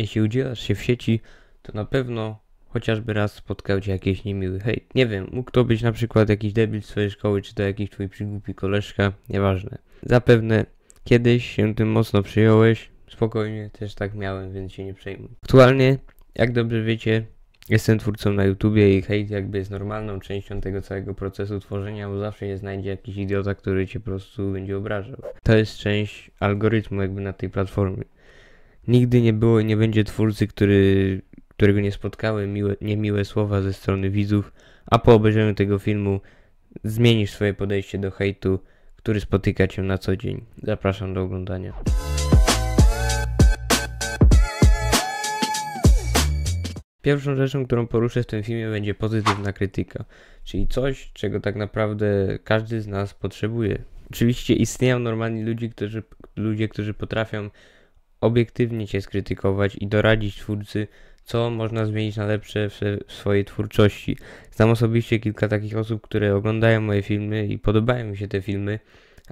jeśli udzielasz się w sieci, to na pewno chociażby raz spotkał cię jakiś niemiły hejt. Nie wiem, mógł to być na przykład jakiś debil z twojej szkoły, czy to jakiś twój przygłupi koleżka, nieważne. Zapewne kiedyś się tym mocno przyjąłeś, spokojnie, też tak miałem, więc się nie przejmuj. Aktualnie, jak dobrze wiecie, jestem twórcą na YouTubie i hejt jakby jest normalną częścią tego całego procesu tworzenia, bo zawsze się znajdzie jakiś idiota, który cię po prostu będzie obrażał. To jest część algorytmu jakby na tej platformie. Nigdy nie było i nie będzie twórcy, który, którego nie spotkały miłe, niemiłe słowa ze strony widzów, a po obejrzeniu tego filmu zmienisz swoje podejście do hejtu, który spotyka cię na co dzień. Zapraszam do oglądania. Pierwszą rzeczą, którą poruszę w tym filmie, będzie pozytywna krytyka, czyli coś, czego tak naprawdę każdy z nas potrzebuje. Oczywiście istnieją normalni ludzie, którzy, ludzie, którzy potrafią obiektywnie Cię skrytykować i doradzić twórcy, co można zmienić na lepsze w, swojej twórczości. Znam osobiście kilka takich osób, które oglądają moje filmy i podobają mi się te filmy,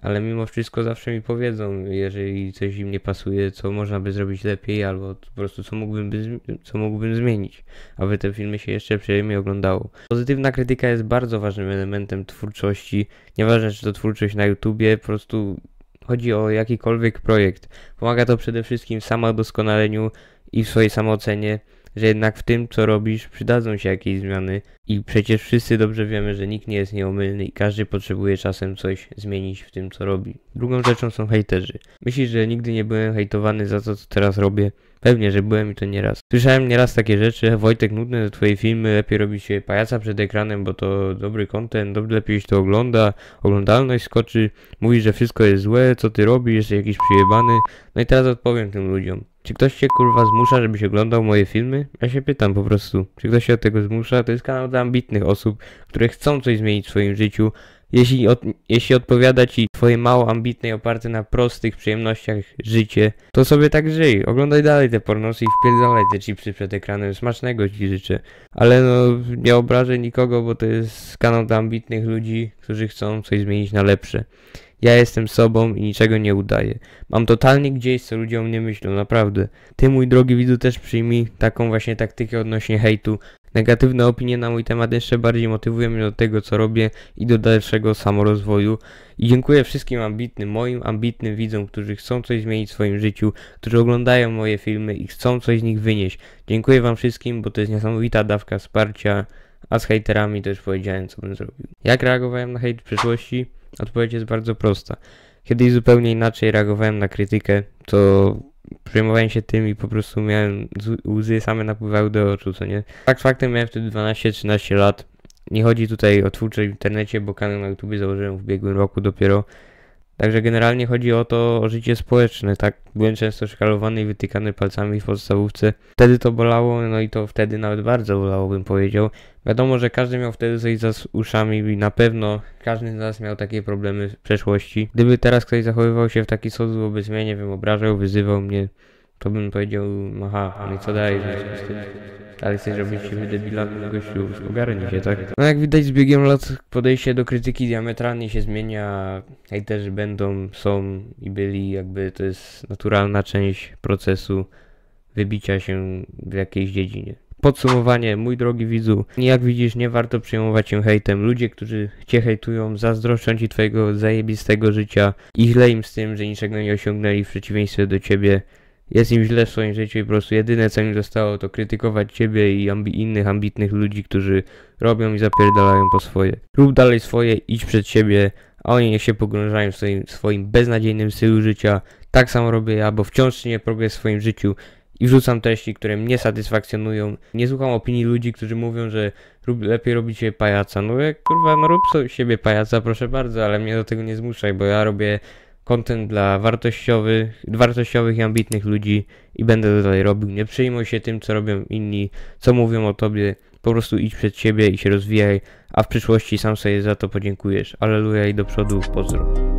ale mimo wszystko zawsze mi powiedzą, jeżeli coś im nie pasuje, co można by zrobić lepiej, albo po prostu co mógłbym, by, co mógłbym zmienić, aby te filmy się jeszcze przyjemnie oglądało. Pozytywna krytyka jest bardzo ważnym elementem twórczości. Nieważne, czy to twórczość na YouTubie, po prostu chodzi o jakikolwiek projekt. Pomaga to przede wszystkim w samodoskonaleniu i w swojej samoocenie, że jednak w tym, co robisz, przydadzą się jakieś zmiany i przecież wszyscy dobrze wiemy, że nikt nie jest nieomylny i każdy potrzebuje czasem coś zmienić w tym, co robi. Drugą rzeczą są hejterzy. Myślisz, że nigdy nie byłem hejtowany za to, co teraz robię? Pewnie, że byłem i to nieraz. Słyszałem nieraz takie rzeczy, Wojtek, nudne do twojej filmy, lepiej robić się pajaca przed ekranem, bo to dobry content, dobrze lepiej się to ogląda, oglądalność skoczy, mówi, że wszystko jest złe, co ty robisz, jesteś jakiś przyjebany. No i teraz odpowiem tym ludziom. Czy ktoś cię kurwa zmusza, żebyś oglądał moje filmy? Ja się pytam po prostu, czy ktoś się do tego zmusza? To jest kanał dla ambitnych osób, które chcą coś zmienić w swoim życiu, jeśli, od, jeśli odpowiada ci twoje mało ambitne i oparte na prostych przyjemnościach życie, to sobie tak żyj. Oglądaj dalej te pornosy i wpierdalaj te chipsy przed ekranem. Smacznego ci życzę. Ale no, nie obrażę nikogo, bo to jest kanał dla ambitnych ludzi, którzy chcą coś zmienić na lepsze. Ja jestem sobą i niczego nie udaję. Mam totalnie gdzieś, co ludzie o mnie myślą, naprawdę. Ty, mój drogi widzu, też przyjmij taką właśnie taktykę odnośnie hejtu, Negatywne opinie na mój temat jeszcze bardziej motywują mnie do tego, co robię i do dalszego samorozwoju. I dziękuję wszystkim ambitnym, moim ambitnym widzom, którzy chcą coś zmienić w swoim życiu, którzy oglądają moje filmy i chcą coś z nich wynieść. Dziękuję wam wszystkim, bo to jest niesamowita dawka wsparcia, a z hejterami też powiedziałem, co bym zrobił. Jak reagowałem na hejt w przeszłości? Odpowiedź jest bardzo prosta. Kiedyś zupełnie inaczej reagowałem na krytykę, to przejmowałem się tym i po prostu miałem, łzy same napływały do oczu, co nie? Fakt faktem miałem wtedy 12-13 lat. Nie chodzi tutaj o twórcze w internecie, bo kanał na YouTube założyłem w ubiegłym roku dopiero. Także generalnie chodzi o to, o życie społeczne, tak? Byłem często szkalowany i wytykany palcami w podstawówce. Wtedy to bolało, no i to wtedy nawet bardzo bolało, bym powiedział. Wiadomo, że każdy miał wtedy coś za uszami i na pewno każdy z nas miał takie problemy w przeszłości. Gdyby teraz ktoś zachowywał się w taki sposób wobec mnie, nie wiem, obrażał, wyzywał mnie, to bym powiedział, aha, no i co dalej? Dalej chcesz robić się debila, gościu, ogarnij się, tak? No jak widać z biegiem lat podejście do krytyki diametralnie się zmienia. Hejterzy będą, są i byli, jakby to jest naturalna część procesu wybicia się w jakiejś dziedzinie. Podsumowanie, mój drogi widzu, jak widzisz, nie warto przejmować się hejtem. Ludzie, którzy cię hejtują, zazdroszczą ci twojego zajebistego życia i źle im z tym, że niczego nie osiągnęli w przeciwieństwie do ciebie jest im źle w swoim życiu i po prostu jedyne co im zostało to krytykować ciebie i ambi innych ambitnych ludzi, którzy robią i zapierdalają po swoje. Rób dalej swoje, idź przed siebie, a oni niech się pogrążają w swoim, swoim beznadziejnym stylu życia. Tak samo robię ja, bo wciąż nie progres w swoim życiu i wrzucam treści, które mnie satysfakcjonują. Nie słucham opinii ludzi, którzy mówią, że rób, lepiej robić się pajaca. No jak kurwa, no rób sobie siebie pajaca, proszę bardzo, ale mnie do tego nie zmuszaj, bo ja robię content dla wartościowych, wartościowych i ambitnych ludzi i będę to dalej robił. Nie przejmuj się tym, co robią inni, co mówią o tobie. Po prostu idź przed siebie i się rozwijaj, a w przyszłości sam sobie za to podziękujesz. Aleluja i do przodu, pozdro.